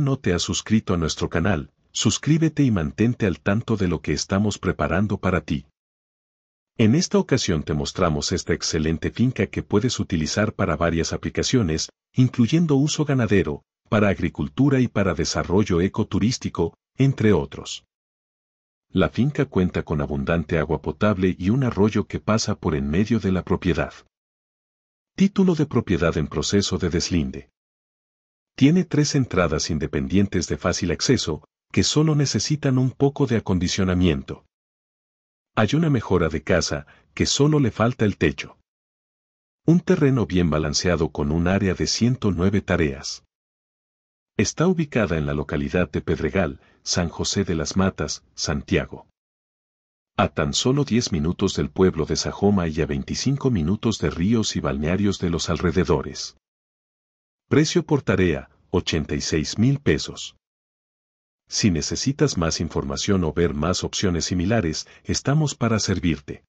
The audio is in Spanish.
no te has suscrito a nuestro canal, suscríbete y mantente al tanto de lo que estamos preparando para ti. En esta ocasión te mostramos esta excelente finca que puedes utilizar para varias aplicaciones, incluyendo uso ganadero, para agricultura y para desarrollo ecoturístico, entre otros. La finca cuenta con abundante agua potable y un arroyo que pasa por en medio de la propiedad. Título de propiedad en proceso de deslinde. Tiene tres entradas independientes de fácil acceso, que solo necesitan un poco de acondicionamiento. Hay una mejora de casa, que solo le falta el techo. Un terreno bien balanceado con un área de 109 tareas. Está ubicada en la localidad de Pedregal, San José de las Matas, Santiago. A tan solo 10 minutos del pueblo de Sajoma y a 25 minutos de ríos y balnearios de los alrededores. Precio por tarea, 86 mil pesos. Si necesitas más información o ver más opciones similares, estamos para servirte.